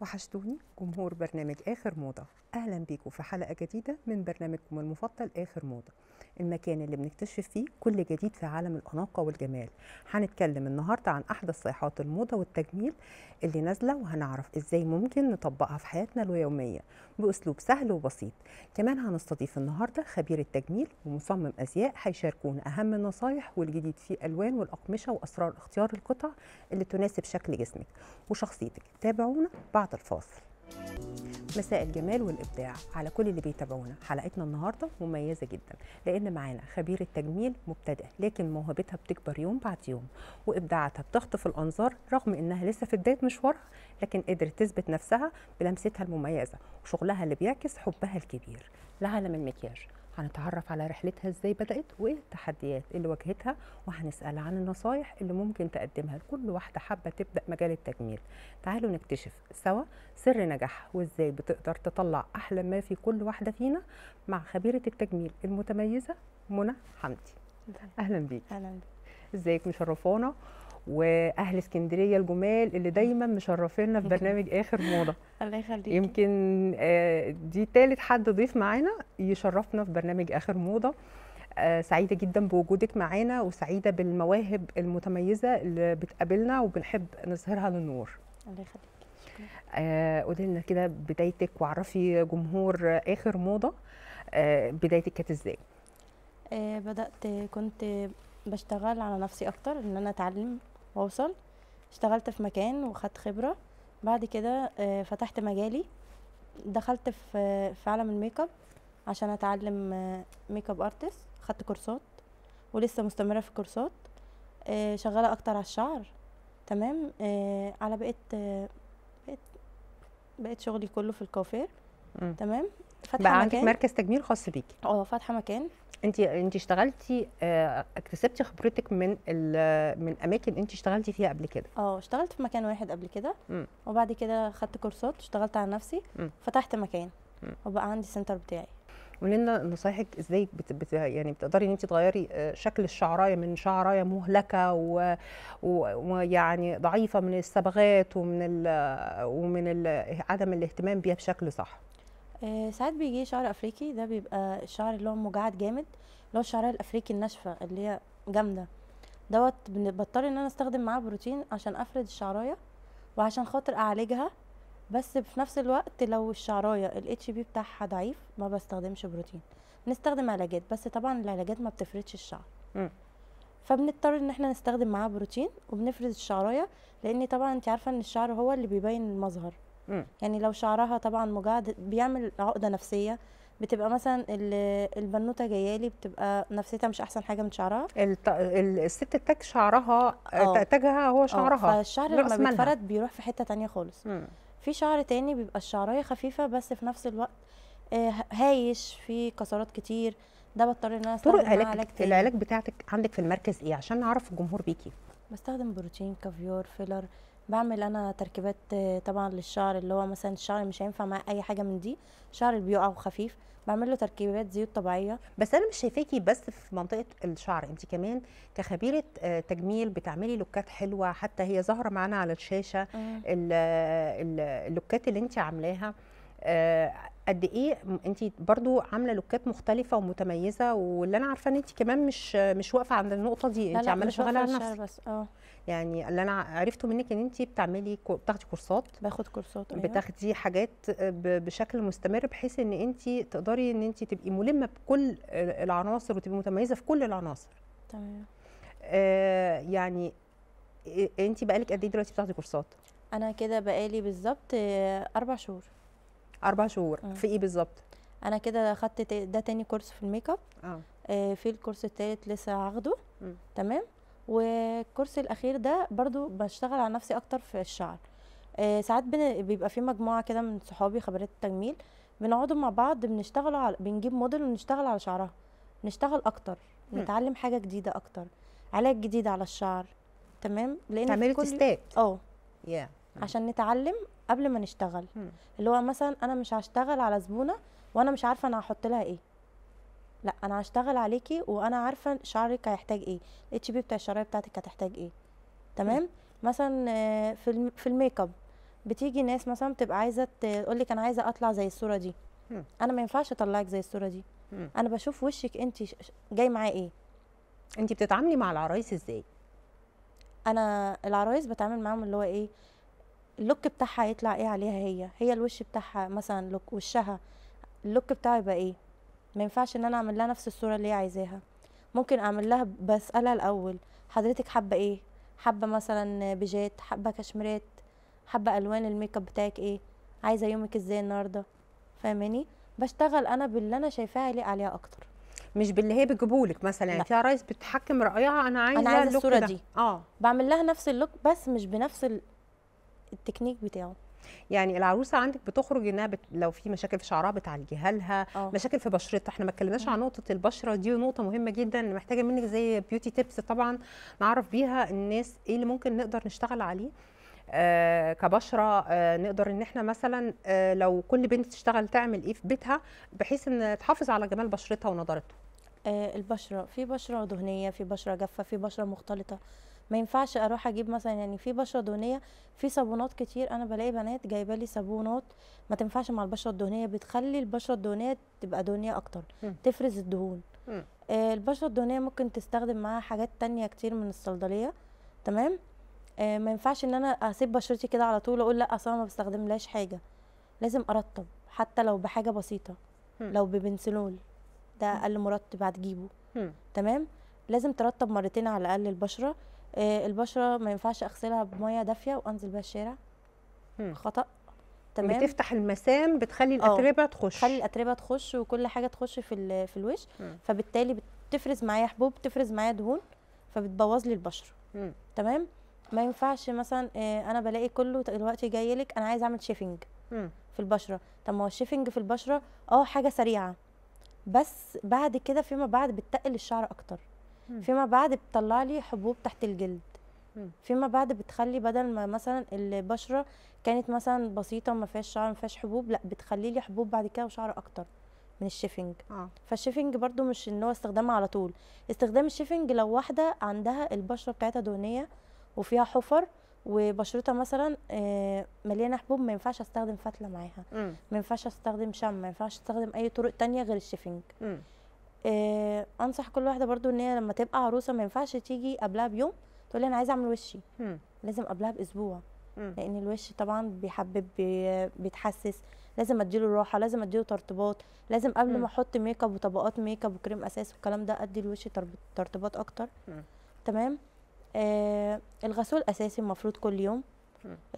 وحشتوني جمهور برنامج آخر موضة أهلا بيكم في حلقة جديدة من برنامجكم المفضل آخر موضة المكان اللي بنكتشف فيه كل جديد في عالم الأناقة والجمال هنتكلم النهاردة عن أحدث صيحات الموضة والتجميل اللي نازلة وهنعرف إزاي ممكن نطبقها في حياتنا اليومية بأسلوب سهل وبسيط كمان هنستضيف النهاردة خبير التجميل ومصمم أزياء هيشاركونا أهم النصايح والجديد في ألوان والأقمشة وأسرار اختيار القطع اللي تناسب شكل جسمك وشخصيتك تابعونا بعد بعد الفاصل مساء الجمال والابداع على كل اللي بيتابعونا حلقتنا النهارده مميزه جدا لان معانا خبير التجميل مبتدئ لكن موهبتها بتكبر يوم بعد يوم وابداعاتها بتخطف الانظار رغم انها لسه في بدايه مشوارها لكن قدرت تثبت نفسها بلمستها المميزه وشغلها اللي بيعكس حبها الكبير لعالم المكياج هنتعرف على رحلتها ازاي بدات وايه التحديات اللي واجهتها وهنسال عن النصايح اللي ممكن تقدمها لكل واحده حابه تبدا مجال التجميل تعالوا نكتشف سوا سر نجاحها وازاي بتقدر تطلع احلى ما في كل واحده فينا مع خبيره التجميل المتميزه منى حمدي اهلا بيك اهلا بيك ازيك مشرفانا واهل اسكندريه الجمال اللي دايما مشرفينا في برنامج اخر موضه الله يخليك يمكن آه، دي ثالث حد ضيف معانا يشرفنا في برنامج اخر موضه آه، سعيدة جدا بوجودك معانا وسعيدة بالمواهب المتميزة اللي بتقابلنا وبنحب نظهرها للنور الله يخليك آه، قولي لنا كده بدايتك وعرفي جمهور آخر موضة بدايتك كانت ازاي؟ بدأت كنت بشتغل على نفسي أكتر إن أنا أتعلم واوصل اشتغلت في مكان وخدت خبره بعد كده آه، فتحت مجالي دخلت في في عالم الميك اب عشان اتعلم ميك اب ارتست خدت كورسات ولسه مستمره في الكورسات آه، شغاله اكتر على الشعر تمام آه، على بقيت بقيت بقيت شغلي كله في الكوافير تمام فاتحه بقى عندك مركز تجميل خاص بيكي اه فاتحه مكان انت انت اشتغلتي آه، اكتسبتي خبرتك من من اماكن انت اشتغلتي فيها قبل كده اه اشتغلت في مكان واحد قبل كده وبعد كده خدت كورسات اشتغلت على نفسي م. فتحت مكان م. وبقى عندي سنتر بتاعي ولنا نصايحك ازاي بت بت يعني بتقدري ان انت تغيري آه، شكل الشعرايه من شعرايه مهلكه ويعني ضعيفه من الصبغات ومن ال ومن ال عدم الاهتمام بيها بشكل صح آه، ساعات بيجي شعر افريقي ده بيبقى الشعر اللي هو مجعد جامد اللي هو الشعر الافريقي الناشفه اللي هي جامده دوت بضطر ان انا استخدم معاه بروتين عشان افرد الشعرايه وعشان خاطر اعالجها بس في نفس الوقت لو الشعرايه الاتش بي بتاعها ضعيف ما بستخدمش بروتين نستخدم علاجات بس طبعا العلاجات ما بتفردش الشعر م. فبنضطر ان احنا نستخدم معاه بروتين وبنفرد الشعرايه لان طبعا انت عارفه ان الشعر هو اللي بيبين المظهر مم. يعني لو شعرها طبعا مجعد بيعمل عقده نفسيه بتبقى مثلا البنوته جايه لي بتبقى نفسيتها مش احسن حاجه من شعرها الت... الست تاج شعرها آه. تاجها هو آه، شعرها أوه. فالشعر لما بيتفرد بيروح في حته تانية خالص مم. في شعر تاني بيبقى الشعرايه خفيفه بس في نفس الوقت آه، هايش في كسرات كتير ده بضطر ان انا استخدم علاج علاج تاني. العلاج بتاعتك عندك في المركز ايه عشان نعرف الجمهور بيكي بستخدم بروتين كافيار فيلر بعمل انا تركيبات طبعا للشعر اللي هو مثلا الشعر مش هينفع مع اي حاجه من دي الشعر اللي بيقع وخفيف بعمل له تركيبات زيوت طبيعيه بس انا مش شايفاكي بس في منطقه الشعر انت كمان كخبيره آه، تجميل بتعملي لوكات حلوه حتى هي ظاهره معانا على الشاشه اللوكات اللي انت عاملاها آه، قد ايه انت برضو عامله لوكات مختلفه ومتميزه واللي انا عارفه ان انت كمان مش مش واقفه عند النقطه دي انت عماله شغاله على نفسك بس اه يعني اللي انا عرفته منك ان انت بتعملي بتاخدي كورسات باخد كورسات أيوة. بتاخدي حاجات آه، بشكل مستمر بحيث ان انت تقدري ان انت تبقي ملمه بكل العناصر وتبقي متميزه في كل العناصر تمام آه يعني انت بقالك قد ايه دلوقتي بتاخدي كورسات انا كده بقالي بالظبط آه، اربع شهور اربع شهور مم. آه. في ايه بالظبط انا كده خدت ده تاني كورس في الميك اب آه. آه في الكورس التالت لسه هاخده تمام والكورس الاخير ده برضو بشتغل على نفسي اكتر في الشعر آه ساعات بيبقى في مجموعه كده من صحابي خبرات التجميل بنقعدوا مع بعض بنشتغل على بنجيب موديل ونشتغل على شعرها نشتغل اكتر مم. نتعلم حاجه جديده اكتر علاج جديد على الشعر تمام لان تعملي كل... تستات اه yeah. عشان نتعلم قبل ما نشتغل م. اللي هو مثلا انا مش هشتغل على زبونه وانا مش عارفه انا هحط لها ايه لا انا هشتغل عليكي وانا عارفه شعرك هيحتاج ايه الاتش بي بتاع الشرايه بتاعتك هتحتاج ايه تمام م. مثلا آه، في في الميك اب بتيجي ناس مثلا بتبقى عايزه تقول لك انا عايزه اطلع زي الصوره دي م. انا ما ينفعش اطلعك زي الصوره دي م. انا بشوف وشك انت جاي معاه ايه انت بتتعاملي مع العرايس ازاي انا العرايس بتعامل معاهم اللي هو ايه اللوك بتاعها يطلع ايه عليها هي هي الوش بتاعها مثلا لوك وشها اللوك بتاعه يبقى ايه ما ينفعش ان انا اعمل لها نفس الصوره اللي هي عايزاها ممكن اعمل لها بسالها الاول حضرتك حابه ايه حابه مثلا بيجات حابه كشميرات حابه الوان الميك اب بتاعك ايه عايزه يومك ازاي النهارده فاهماني بشتغل انا باللي انا شايفاها يليق عليها اكتر مش باللي هي بتجيبهولك مثلا يعني في عرايس بتحكم رايها انا عايزه انا عايزه الصوره ده. دي اه بعمل لها نفس اللوك بس مش بنفس التكنيك بتاعه يعني العروسه عندك بتخرج انها بت... لو في مشاكل في شعرها بتعالجيها لها أوه. مشاكل في بشرتها احنا ما اتكلمناش عن نقطه البشره دي نقطه مهمه جدا محتاجه منك زي بيوتي تيبس طبعا نعرف بيها الناس ايه اللي ممكن نقدر نشتغل عليه آه كبشره آه نقدر ان احنا مثلا آه لو كل بنت تشتغل تعمل ايه في بيتها بحيث ان تحافظ على جمال بشرتها ونضارتها آه البشره في بشره دهنيه في بشره جافه في بشره مختلطه ما ينفعش اروح اجيب مثلا يعني في بشره دهنيه في صابونات كتير انا بلاقي بنات جايبه لي صابونات ما تنفعش مع البشره الدهنيه بتخلي البشره الدهنيه تبقى دهنيه اكتر م. تفرز الدهون آه البشره الدهنيه ممكن تستخدم معاها حاجات تانية كتير من الصيدليه تمام آه ما ينفعش ان انا اسيب بشرتي كده على طول اقول لا اصلا ما بستخدملهاش حاجه لازم ارطب حتى لو بحاجه بسيطه م. لو ببنسلول ده اقل مرطب هتجيبه تمام لازم ترطب مرتين على الاقل البشره آه، البشره ما ينفعش اغسلها بميه دافيه وانزل بيها الشارع خطا تمام بتفتح المسام بتخلي آه. الاتربه تخش بتخلي الاتربه تخش وكل حاجه تخش في في الوش مم. فبالتالي بتفرز معايا حبوب بتفرز معايا دهون فبتبوظ لي البشره تمام ما ينفعش مثلا آه، انا بلاقي كله دلوقتي جاي لك انا عايز اعمل شيفنج في البشره طب ما هو الشيفنج في البشره اه حاجه سريعه بس بعد كده فيما بعد بتقل الشعر اكتر فيما بعد بتطلع لي حبوب تحت الجلد فيما بعد بتخلي بدل ما مثلا البشره كانت مثلا بسيطه وما فيهاش شعر ما فيهاش حبوب لا بتخلي لي حبوب بعد كده وشعر اكتر من الشيفنج آه. فالشيفنج برده مش ان هو استخدامها على طول استخدام الشيفنج لو واحده عندها البشره بتاعتها دهنيه وفيها حفر وبشرتها مثلا آه، مليانه حبوب ما ينفعش استخدم فتله معاها ما ينفعش استخدم شم ما ينفعش استخدم اي طرق تانية غير الشيفنج م. آه انصح كل واحده برضو ان هي لما تبقى عروسه ما ينفعش تيجي قبلها بيوم تقول لي انا عايزه اعمل وشي م. لازم قبلها باسبوع م. لان الوش طبعا بيحبب بي... بيتحسس لازم اديله راحه لازم اديله ترطيبات لازم قبل م. ما احط ميك اب وطبقات ميك اب وكريم اساس والكلام ده ادي الوش ترطيبات اكتر م. تمام آه الغسول اساسي المفروض كل يوم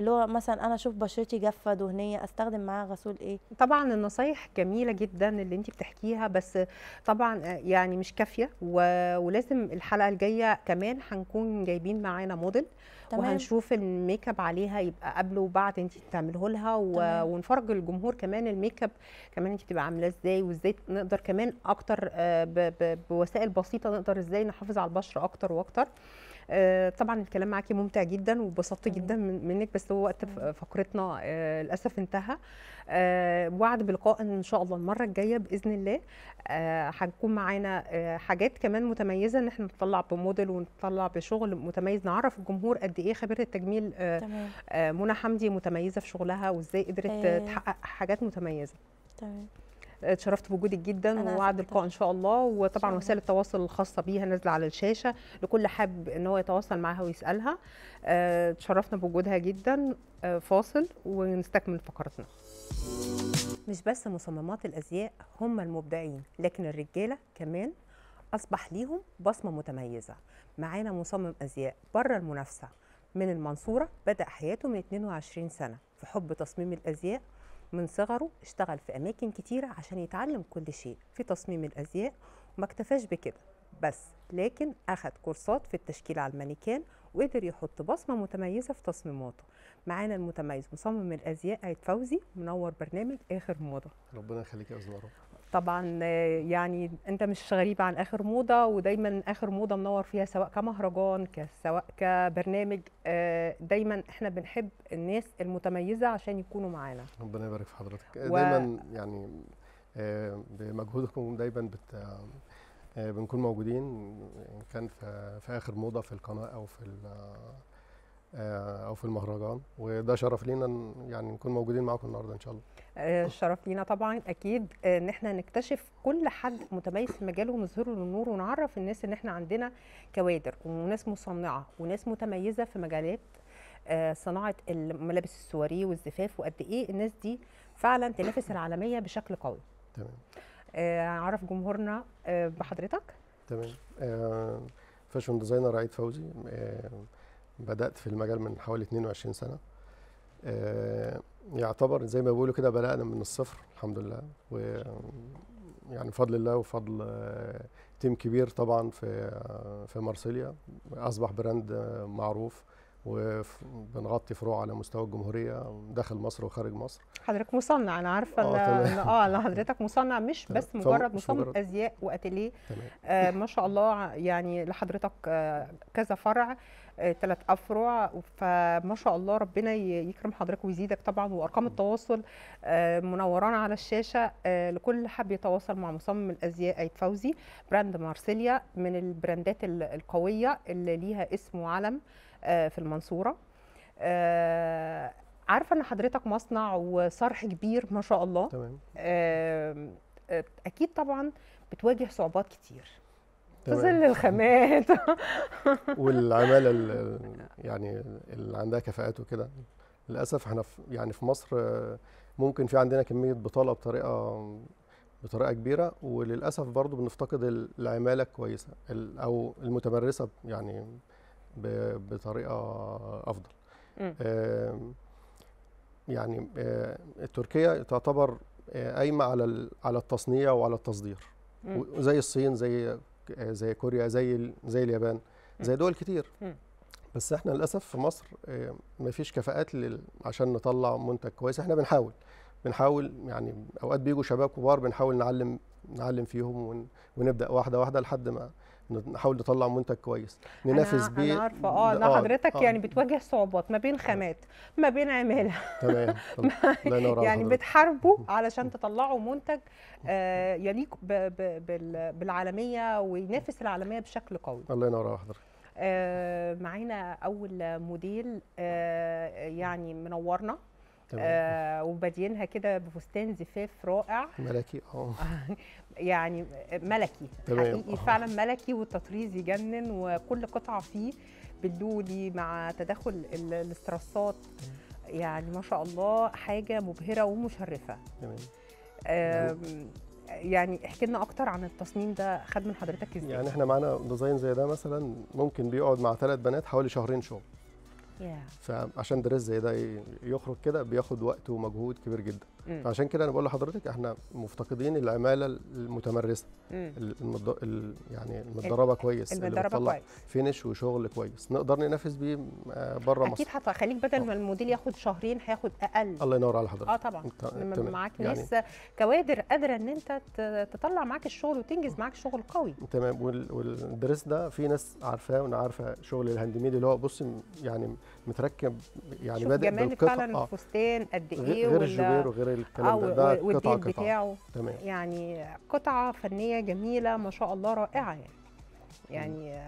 اللي هو مثلا انا اشوف بشرتي جافه دهنيه استخدم معاها غسول ايه طبعا النصايح جميله جدا اللي انت بتحكيها بس طبعا يعني مش كافيه و... ولازم الحلقه الجايه كمان هنكون جايبين معانا موديل تمام. وهنشوف الميك اب عليها يبقى قبل وبعد انت تعمله لها و... ونفرج الجمهور كمان الميك اب كمان انت بتبقى عاملاه ازاي وازاي نقدر كمان اكتر آه، ب... ب... بوسائل بسيطه نقدر ازاي نحافظ على البشره اكتر واكتر آه، طبعا الكلام معاكي ممتع جدا وبسطت جدا منك بس هو وقت فقرتنا آه، للاسف انتهى آه، وعد بلقاء ان شاء الله المره الجايه باذن الله هتكون معانا حاجات كمان متميزه ان احنا نطلع بموديل ونطلع بشغل متميز نعرف الجمهور قد ايه خبيره التجميل تمام. منى حمدي متميزه في شغلها وازاي قدرت تحقق حاجات متميزه تمام اتشرفت بوجودك جدا ووعد لقاء ان شاء الله وطبعا شاء وسائل التواصل الخاصه بيها نازله على الشاشه لكل حاب ان هو يتواصل معاها ويسالها آه، اتشرفنا بوجودها جدا آه، فاصل ونستكمل فقرتنا مش بس مصممات الازياء هم المبدعين لكن الرجاله كمان اصبح ليهم بصمه متميزه معانا مصمم ازياء بره المنافسه من المنصوره بدا حياته من 22 سنه في حب تصميم الازياء من صغره اشتغل في أماكن كتيرة عشان يتعلم كل شيء في تصميم الأزياء وما اكتفاش بكده بس لكن أخد كورسات في التشكيل على المانيكان وقدر يحط بصمة متميزة في تصميماته معانا المتميز مصمم الأزياء أيت فوزي منور برنامج آخر موضة ربنا يخليك يا أستاذ طبعا يعني انت مش غريب عن اخر موضه ودايما اخر موضه منور فيها سواء كمهرجان سواء كبرنامج آه، دايما احنا بنحب الناس المتميزه عشان يكونوا معانا ربنا يبارك في حضرتك و... دايما يعني آه، بمجهودكم دايما بت... آه، بنكون موجودين ان كان في, في اخر موضه في القناه او في آه، او في المهرجان وده شرف لينا يعني نكون موجودين معاكم النهارده ان شاء الله الشرف آه، لينا طبعا اكيد ان احنا نكتشف كل حد متميز في مجاله ونظهره للنور ونعرف الناس ان احنا عندنا كوادر وناس مصنعه وناس متميزه في مجالات آه، صناعه الملابس السواري والزفاف وقد ايه الناس دي فعلا تنافس العالميه بشكل قوي تمام عرف جمهورنا بحضرتك تمام فاشون ديزاينر عيد فوزي بدات في المجال من حوالي 22 سنه آه، يعتبر زي ما بيقولوا كده بدانا من الصفر الحمد لله و يعني بفضل الله وفضل آه، تيم كبير طبعا في آه، في مارسيليا اصبح براند معروف وبنغطي فروع على مستوى الجمهوريه داخل مصر وخارج مصر حضرتك مصنع انا عارفه ان اه ان حضرتك مصنع مش بس مجرد مصمم ازياء واتيليه آه ما شاء الله يعني لحضرتك آه كذا فرع ثلاث آه، افرع فما شاء الله ربنا يكرم حضرتك ويزيدك طبعا وارقام التواصل آه، منورانا على الشاشه آه، لكل حب يتواصل مع مصمم الازياء ايد فوزي براند مارسيليا من البراندات القويه اللي ليها اسم وعلم في المنصوره عارفه ان حضرتك مصنع وصرح كبير ما شاء الله تمام اكيد طبعا بتواجه صعوبات كتير تظل الخامات والعماله يعني اللي عندها كفاءات وكده للاسف احنا في يعني في مصر آه، ممكن في عندنا كميه بطاله بطريقه بطريقه كبيره وللاسف برضو بنفتقد العماله الكويسه او المتمرسه يعني بطريقه افضل يعني آه، تركيا تعتبر آه، قايمه على على التصنيع وعلى التصدير زي الصين زي آه، زي كوريا زي زي اليابان زي دول كتير بس احنا للاسف في مصر آه، مفيش كفاءات عشان نطلع منتج كويس احنا بنحاول بنحاول يعني اوقات بيجوا شباب كبار بنحاول نعلم نعلم فيهم ونبدا واحده واحده لحد ما نحاول نطلع منتج كويس ننافس بيه انا عارفه اه ان آه، حضرتك آه. يعني بتواجه صعوبات ما بين خامات ما بين عماله تمام يعني بتحاربوا علشان تطلعوا منتج آه يليق بالعالميه وينافس العالميه بشكل قوي الله ينور على حضرتك آه معانا اول موديل آه يعني منورنا آه وبادينها كده بفستان زفاف رائع ملكي اه يعني ملكي تمام. حقيقي أوه. فعلا ملكي والتطريز يجنن وكل قطعه فيه باللولي مع تدخل الاسترسات يعني ما شاء الله حاجه مبهره ومشرفه تمام يعني احكي لنا اكتر عن التصميم ده خد من حضرتك ازاي يعني احنا معانا ديزاين زي ده مثلا ممكن بيقعد مع ثلاث بنات حوالي شهرين شغل فعشان دريس زي ده يخرج كده بياخد وقت ومجهود كبير جدا فعشان كده انا بقول لحضرتك احنا مفتقدين العماله المتمرسه المد... ال... يعني المتدربه كويس المتدربه كويس فينش وشغل كويس نقدر ننافس بيه آه، بره مصر اكيد خليك بدل ما الموديل ياخد شهرين هياخد اقل الله ينور على حضرتك اه طبعا انت... معاك يعني... ناس كوادر قادره ان انت تطلع معاك الشغل وتنجز معاك شغل قوي تمام والدرس ده في ناس عارفاه وانا عارفه شغل الهاند ميد اللي هو بص يعني متركب يعني بادئ جمال بالقطع فعلا آه. الفستان قد ايه غير الجبير وغير الكلام آه، ده ده قطع قطع بتاعه تمام يعني قطعه فنيه جميله ما شاء الله رائعه يعني يعني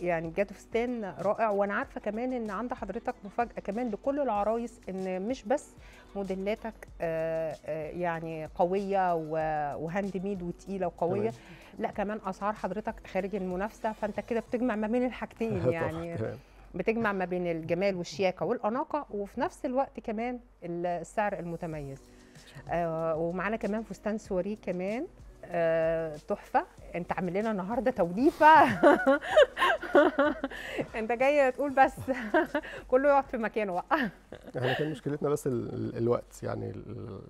يعني جات فستان رائع وانا عارفه كمان ان عند حضرتك مفاجاه كمان لكل العرايس ان مش بس موديلاتك آه، يعني قويه وهاند ميد وتقيله وقويه تمام. لا كمان اسعار حضرتك خارج المنافسه فانت كده بتجمع ما بين الحاجتين يعني بتجمع ما بين الجمال والشياكه والاناقه وفي نفس الوقت كمان السعر المتميز آه ومعانا كمان فستان سوري كمان آه، تحفه انت عامل لنا النهارده توليفه انت جاي تقول بس كله يقعد في مكانه بقى احنا كان مشكلتنا بس الوقت يعني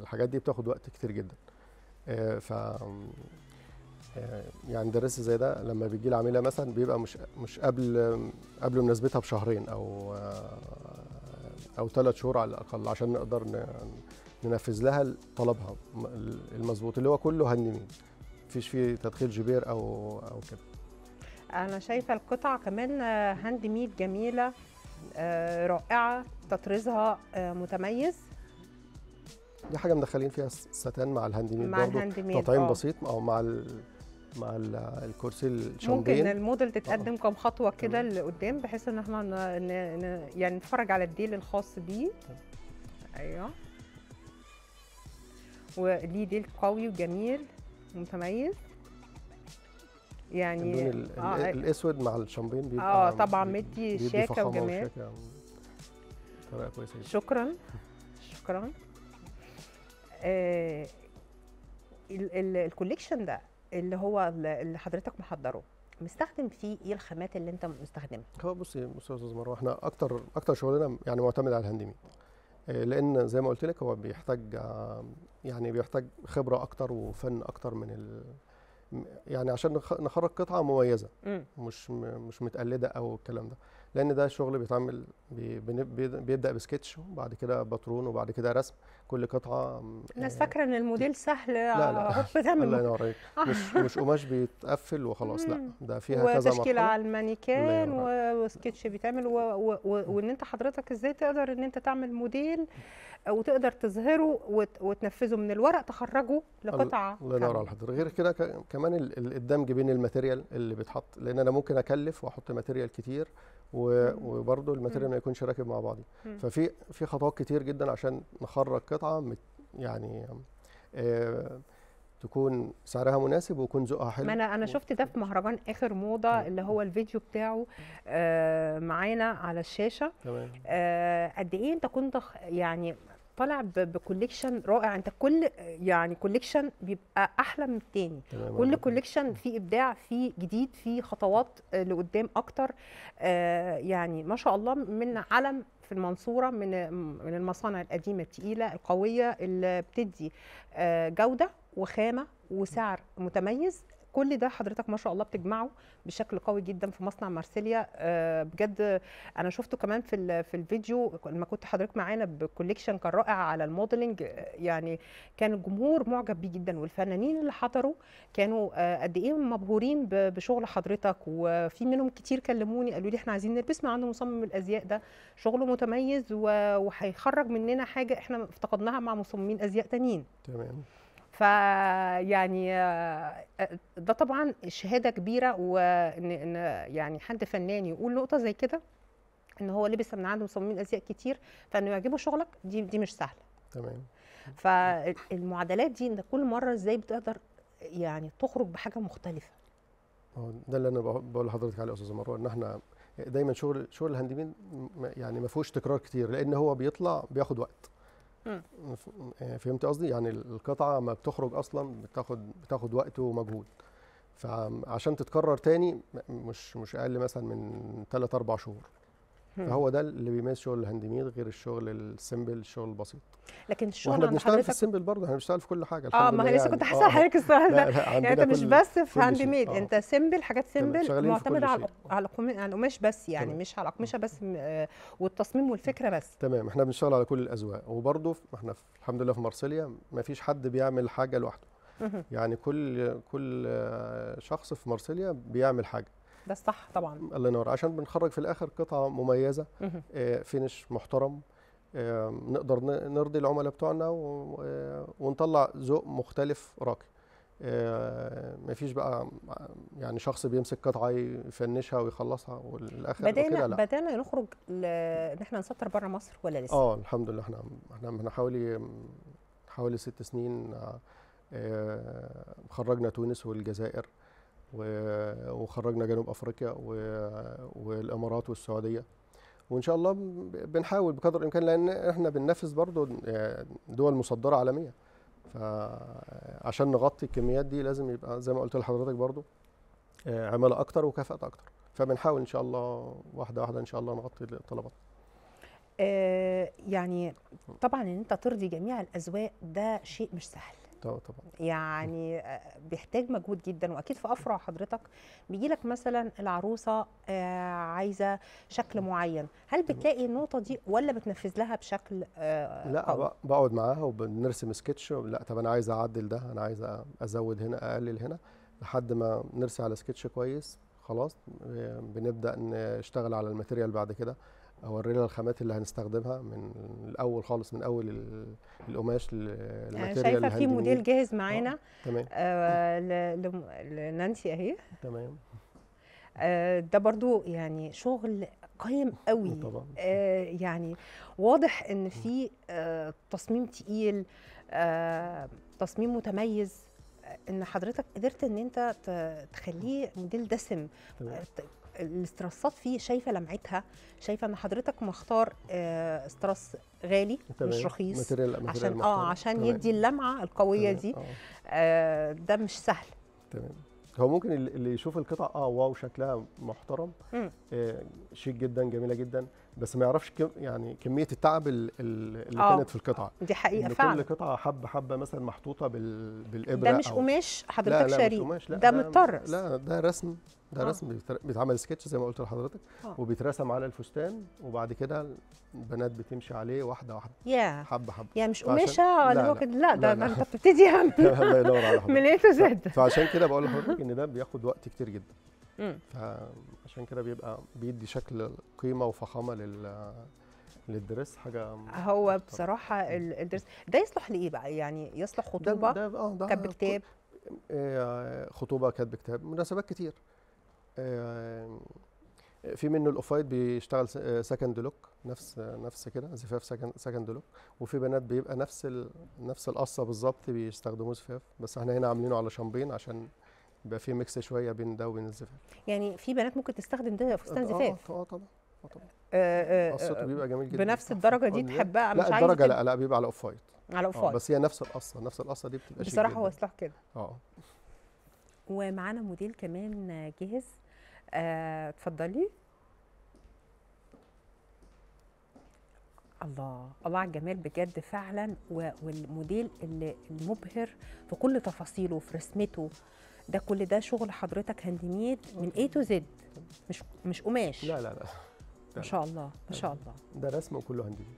الحاجات دي بتاخد وقت كتير جدا آه، ف يعني درس زي ده لما بيجي العميله مثلا بيبقى مش مش قبل قبل مناسبتها بشهرين او آه، او ثلاث شهور على الاقل عشان نقدر ننفذ لها طلبها المظبوط اللي هو كله هاند ميد مفيش فيه تدخيل جبير او او كده انا شايفه القطعه كمان هاند ميد جميله آه، رائعه تطريزها آه، متميز دي حاجه مدخلين فيها الستان مع الهاند ميد برضه تطعيم بسيط او مع ال مع الكرسي الشامبين ممكن الموديل تتقدم آه. كم خطوه كده لقدام بحيث ان احنا يعني نتفرج على الديل الخاص بيه ايوه وليه ديل قوي وجميل ومتميز يعني اللون آه الاسود مع الشامبين بيبقى اه طبعا مدي شاكه وجمال طريقه كويسه جدا شكرا شكرا آه الكوليكشن ده اللي هو اللي حضرتك محضره مستخدم فيه ايه الخامات اللي انت مستخدمها؟ هو بصي بصي يا استاذ مروه احنا اكتر اكتر شغلنا يعني معتمد على الهاند ميد آه، لان زي ما قلت لك هو بيحتاج آه، يعني بيحتاج خبره اكتر وفن اكتر من ال يعني عشان نخرج قطعه مميزه مش مش متقلده او الكلام ده لان ده شغل بيتعمل بيبدا بسكتش وبعد كده باترون وبعد كده رسم كل قطعه الناس آه، فاكره ان الموديل سهل لا لا هوب آه، الله ينور عليك آه. مش مش قماش بيتقفل وخلاص لا ده فيها كذا وتشكيل على المانيكان وسكتش بيتعمل وان انت حضرتك ازاي تقدر ان انت تعمل موديل وتقدر تظهره وتنفذه من الورق تخرجه لقطعه الله ينور على حضرتك غير كده كمان الدمج بين الماتيريال اللي بيتحط لان انا ممكن اكلف واحط ماتيريال كتير و وبرده الماتيريال ما يكونش راكب مع بعضه ففي في خطوات كتير جدا عشان نخرج قطعه يعني آه تكون سعرها مناسب ويكون ذوقها حلو ما انا انا شفت ده في مهرجان اخر موضه مم. اللي هو الفيديو بتاعه آه معانا على الشاشه تمام آه قد ايه انت كنت يعني طالع بكوليكشن رائع انت كل يعني كوليكشن بيبقى احلى من التاني كل كوليكشن فيه ابداع فيه جديد فيه خطوات آه، لقدام اكتر آه، يعني ما شاء الله من علم في المنصوره من من المصانع القديمه التقيله القويه اللي بتدي آه، جوده وخامه وسعر متميز كل ده حضرتك ما شاء الله بتجمعه بشكل قوي جدا في مصنع مارسيليا آه، بجد انا شفته كمان في في الفيديو لما كنت حضرتك معانا بكوليكشن كان رائع على الموديلنج آه، يعني كان الجمهور معجب بيه جدا والفنانين اللي حضروا كانوا آه، قد ايه مبهورين بشغل حضرتك وفي منهم كتير كلموني قالوا لي احنا عايزين نلبس مع عنده مصمم الازياء ده شغله متميز وهيخرج مننا حاجه احنا افتقدناها مع مصممين ازياء تانيين تمام فيعني آه، آه، ده طبعا شهاده كبيره وان يعني حد فنان يقول نقطه زي كده ان هو لبس من عنده مصممين ازياء كتير فانه يعجبه شغلك دي دي مش سهله تمام فالمعادلات دي ان كل مره ازاي بتقدر يعني تخرج بحاجه مختلفه ده اللي انا بقول لحضرتك عليه يا استاذه مروه ان احنا دايما شغل شغل الهاند يعني ما فيهوش تكرار كتير لان هو بيطلع بياخد وقت آه، فهمت قصدي يعني القطعه ما بتخرج اصلا بتاخد بتاخد وقت ومجهود فعشان تتكرر تاني مش مش اقل مثلا من 3 4 شهور فهو ده اللي بيميز شغل ميد غير الشغل السيمبل الشغل البسيط لكن الشغل احنا بنشتغل في السيمبل برضه احنا بنشتغل في كل حاجه اه ما انا لسه كنت يعني. هسال آه. حضرتك السؤال ده يعني انت مش بس في هاند ميد آه. انت سيمبل حاجات سيمبل معتمده على على القماش يعني بس يعني تمام. مش على الاقمشه بس آه، والتصميم والفكره بس تمام احنا بنشتغل على كل الاذواق وبرضه احنا الحمد لله في مارسيليا ما فيش حد بيعمل حاجه لوحده يعني كل كل شخص في مارسيليا بيعمل حاجه ده الصح طبعا الله ينور عشان بنخرج في الاخر قطعه مميزه آه، فينش محترم آه، نقدر نرضي العملاء بتوعنا آه، ونطلع ذوق مختلف راقي مفيش بقى يعني شخص بيمسك قطعه يفنشها ويخلصها والاخر بدانا لا. بدانا نخرج ان احنا نسطر بره مصر ولا لسه؟ اه الحمد لله احنا احنا احنا حوالي حوالي ست سنين خرجنا تونس والجزائر وخرجنا جنوب افريقيا والامارات والسعوديه وان شاء الله بنحاول بقدر الامكان لان احنا بننافس برضو آه، دول مصدره عالميه فعشان نغطي الكميات دي لازم يبقى زي ما قلت لحضرتك برضو آه، عماله اكتر وكفاءه اكتر فبنحاول ان شاء الله واحده واحده ان شاء الله نغطي الطلبات آه، يعني طبعا ان انت ترضي جميع الاذواق ده شيء مش سهل اه طبعا يعني آه، بيحتاج مجهود جدا واكيد في افرع حضرتك بيجي لك مثلا العروسه آه، عايزه شكل معين هل بتلاقي النقطه دي ولا بتنفذ لها بشكل آه، لا بقعد معاها وبنرسم سكتش لا طب انا عايز اعدل ده انا عايز ازود هنا اقلل هنا لحد ما نرسي على سكتش كويس خلاص بنبدا نشتغل على الماتيريال بعد كده اورينا الخامات اللي هنستخدمها من الاول خالص من اول القماش للماتيريال انا شايفه في موديل جاهز آه، معانا تمام آه لنانسي اهي تمام آه، ده برضو يعني شغل قيم قوي طبعا. آه يعني واضح ان في آه تصميم تقيل آه تصميم متميز آه، ان حضرتك قدرت ان انت تخليه موديل دسم الاسترسات فيه شايفه لمعتها شايفه ان حضرتك مختار آه، استرس غالي تمام. مش رخيص ماتريال ماتريال عشان آه، مختار. اه عشان تمام. يدي اللمعه القويه تمام. دي آه, آه، ده مش سهل تمام هو ممكن اللي يشوف القطع اه واو شكلها محترم آه شيك جدا جميله جدا بس ما يعرفش كم يعني كميه التعب اللي أوه. كانت في القطعه آه، دي حقيقه فعلا كل قطعه حبه حبه مثلا محطوطه بال... بالابره ده مش أو... قماش حضرتك شاريه ده, ده متطرز لا ده رسم ده أوه. رسم بيتعمل سكتش زي ما قلت لحضرتك آه. وبيترسم على الفستان وبعد كده البنات بتمشي عليه واحده واحده يا yeah. حبه حبه يعني مش قماشه ولا هو لا, لا, ده انت بتبتدي من ايه تو زد فعشان كده بقول لحضرتك ان ده بياخد وقت كتير جدا فعشان كده بيبقى بيدي شكل قيمه وفخامه لل للدرس حاجه هو أكثر. بصراحه الدرس ده يصلح لايه بقى يعني يصلح خطوبه ده ده اه ده كاتب كتاب آه، خطوبه كاتب كتاب مناسبات كتير آه، في منه الاوفايت بيشتغل سكند لوك آه، نفس نفس كده زفاف سكند لوك وفي بنات بيبقى نفس نفس القصه بالظبط بيستخدموه زفاف بس احنا هنا عاملينه على شامبين عشان يبقى في ميكس شويه بين ده وبين الزفاف يعني في بنات ممكن تستخدم ده فستان آه، زفاف آه،, اه طبعا اه طبعا قصته آه، بيبقى جميل جدا بنفس الدرجه دي تحبها مش عايز لا الدرجه لا لا بيبقى على اوف فايت على اوف وايت بس هي نفس القصه نفس القصه دي بتبقى بصراحه هو سلاح كده اه ومعانا موديل كمان جاهز اتفضلي آه الله الله على الجمال بجد فعلا والموديل اللي المبهر في كل تفاصيله في رسمته ده كل ده شغل حضرتك هاند ميد من اي تو زد مش مش قماش لا لا لا ما شاء الله ما شاء الله ده رسم وكله هاند ميد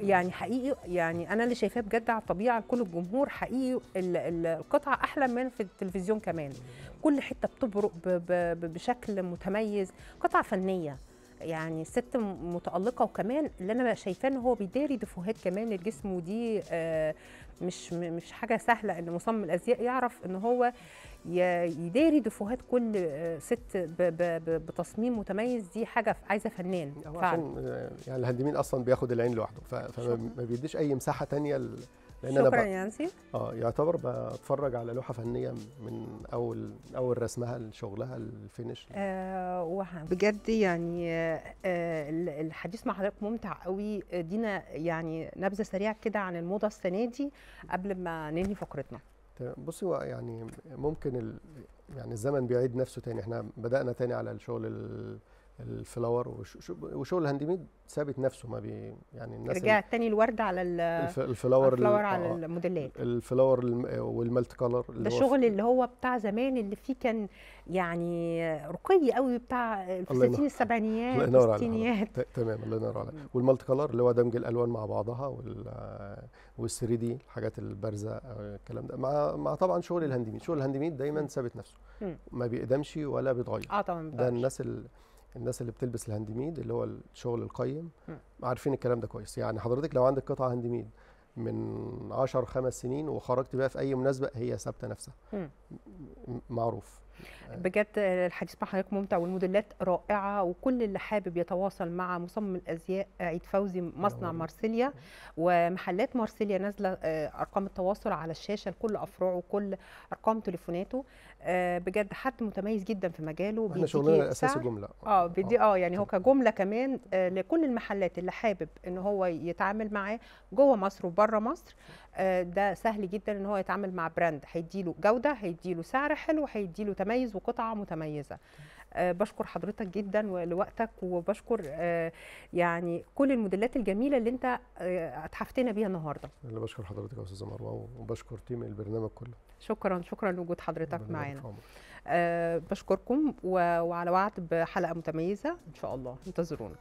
يعني حقيقي يعني انا اللي شايفاه بجد على الطبيعه كل الجمهور حقيقي القطعه احلى من في التلفزيون كمان كل حته بتبرق بشكل متميز قطعه فنيه يعني ست متالقه وكمان اللي انا شايفاه ان هو بيداري دفوهات كمان الجسم ودي آه، مش مش حاجه سهله ان مصمم الازياء يعرف ان هو يداري دفوهات كل آه، ست بتصميم متميز دي حاجه عايزه فنان فعلا. عشان يعني الهندمين اصلا بياخد العين لوحده فما بيديش اي مساحه ثانيه لان شكرا انا يا نسيم اه يعتبر بتفرج على لوحه فنيه من اول اول رسمها لشغلها الفينش آه وهم. بجد يعني آه الحديث مع حضرتك ممتع قوي دينا يعني نبذه سريعه كده عن الموضه السنه دي قبل ما ننهي فقرتنا بصي هو يعني ممكن ال يعني الزمن بيعيد نفسه تاني احنا بدانا تاني على الشغل الفلاور وشغل الهاند ميد ثابت نفسه ما بي يعني الناس رجعت تاني الورد على الفلاور الفلاور على آه. الموديلات الفلاور والمالت كلر ده الشغل اللي هو بتاع زمان اللي فيه كان يعني رقي قوي بتاع الفساتين السبعينيات الستينيات تمام الله ينور عليك والمالت كلر اللي هو دمج الالوان مع بعضها وال وال3 دي الحاجات البارزه الكلام ده مع مع طبعا شغل الهاند ميد شغل الهاند ميد دايما ثابت نفسه ما بيقدمش ولا بيتغير اه طبعا ده الناس اللي الناس اللي بتلبس الهاند ميد اللي هو الشغل القيم عارفين الكلام ده كويس يعني حضرتك لو عندك قطعه هاند ميد من 10 خمس سنين وخرجت بيها في اي مناسبه هي ثابته نفسها معروف بجد الحديث مع حضرتك ممتع والموديلات رائعه وكل اللي حابب يتواصل مع مصمم الازياء عيد فوزي مصنع مارسيليا ومحلات مارسيليا نازله آه، ارقام التواصل على الشاشه لكل افرعه وكل ارقام تليفوناته آه، بجد حد متميز جدا في مجاله احنا شغلنا اساس جمله اه بدي آه. اه يعني هو كجمله كمان لكل المحلات اللي حابب ان هو يتعامل معاه جوه مصر وبره مصر ده سهل جدا ان هو يتعامل مع براند هيديله جوده هيديله سعر حلو هيديله تميز وقطعه متميزه آه، بشكر حضرتك جدا لوقتك وبشكر آه، يعني كل الموديلات الجميله اللي انت آه، اتحفتنا بيها النهارده انا بشكر حضرتك يا استاذه مروه وبشكر تيم البرنامج كله شكرا شكرا لوجود حضرتك معانا أه بشكركم وعلى وعد بحلقه متميزه ان شاء الله انتظرونا